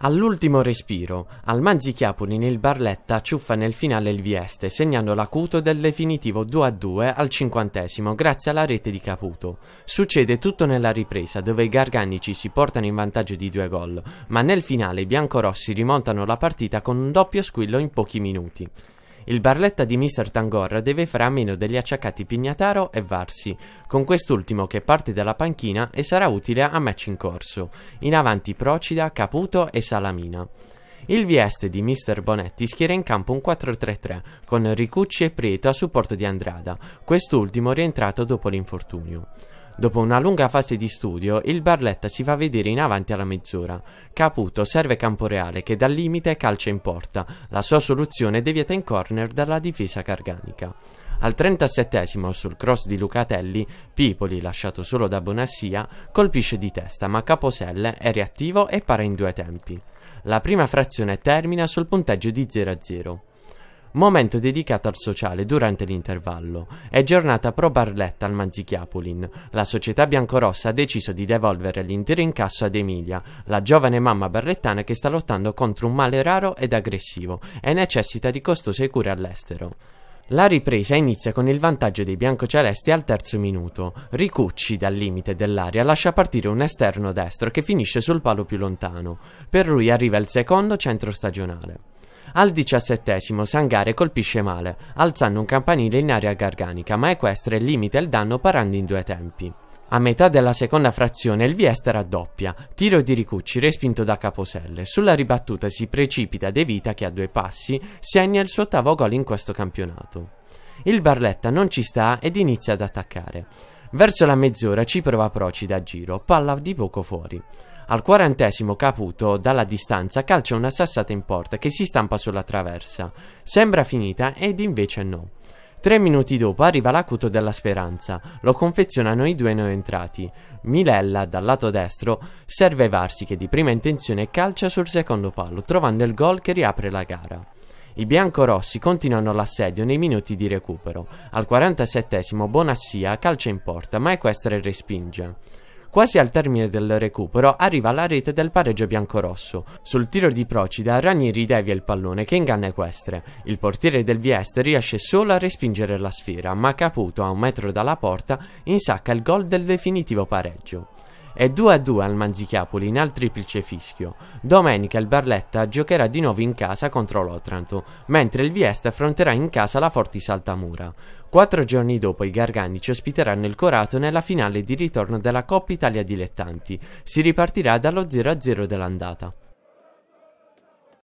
All'ultimo respiro, al Manzichiapuni nel Barletta ciuffa nel finale il Vieste, segnando l'acuto del definitivo 2-2 al cinquantesimo grazie alla rete di Caputo. Succede tutto nella ripresa, dove i garganici si portano in vantaggio di due gol, ma nel finale i biancorossi rimontano la partita con un doppio squillo in pochi minuti. Il Barletta di Mr. Tangorra deve fare a meno degli acciaccati Pignataro e Varsi, con quest'ultimo che parte dalla panchina e sarà utile a match in corso, in avanti Procida, Caputo e Salamina. Il Vieste di Mr. Bonetti schiera in campo un 4-3-3 con Ricucci e Prieto a supporto di Andrada, quest'ultimo rientrato dopo l'infortunio. Dopo una lunga fase di studio, il Barletta si fa vedere in avanti alla mezz'ora. Caputo serve Camporeale che dal limite calcia in porta, la sua soluzione deviata in corner dalla difesa carganica. Al 37 sul cross di Lucatelli, Pipoli, lasciato solo da Bonassia, colpisce di testa, ma Caposelle è reattivo e para in due tempi. La prima frazione termina sul punteggio di 0-0 momento dedicato al sociale durante l'intervallo. È giornata pro Barletta al Manzichiapolin. La società biancorossa ha deciso di devolvere l'intero incasso ad Emilia, la giovane mamma barlettana che sta lottando contro un male raro ed aggressivo e necessita di costose cure all'estero. La ripresa inizia con il vantaggio dei biancocelesti al terzo minuto. Ricucci dal limite dell'area lascia partire un esterno destro che finisce sul palo più lontano. Per lui arriva il secondo centro stagionale. Al diciassettesimo Sangare colpisce male, alzando un campanile in area garganica, ma equestre limita il danno parando in due tempi. A metà della seconda frazione il Viesta raddoppia, tiro di Ricucci respinto da Caposelle, sulla ribattuta si precipita De Vita che a due passi segna il suo ottavo gol in questo campionato. Il Barletta non ci sta ed inizia ad attaccare. Verso la mezz'ora ci prova Proci da giro, palla di poco fuori. Al quarantesimo Caputo, dalla distanza, calcia una sassata in porta che si stampa sulla traversa. Sembra finita ed invece no. Tre minuti dopo arriva l'acuto della speranza, lo confezionano i due neoentrati. Milella, dal lato destro, serve Varsi che di prima intenzione calcia sul secondo palo, trovando il gol che riapre la gara. I biancorossi continuano l'assedio nei minuti di recupero. Al 47 Bonassia calcia in porta, ma Equestre respinge. Quasi al termine del recupero arriva la rete del pareggio biancorosso. Sul tiro di Procida Ranieri devia il pallone che inganna Equestre. Il portiere del Vieste riesce solo a respingere la sfera, ma Caputo a un metro dalla porta insacca il gol del definitivo pareggio. È 2-2 a al Manzichiapoli in al triplice fischio. Domenica il Barletta giocherà di nuovo in casa contro l'Otranto, mentre il Vieste affronterà in casa la Fortis Altamura. Quattro giorni dopo i Garganici ospiteranno il Corato nella finale di ritorno della Coppa Italia Dilettanti. Si ripartirà dallo 0-0 a dell'andata.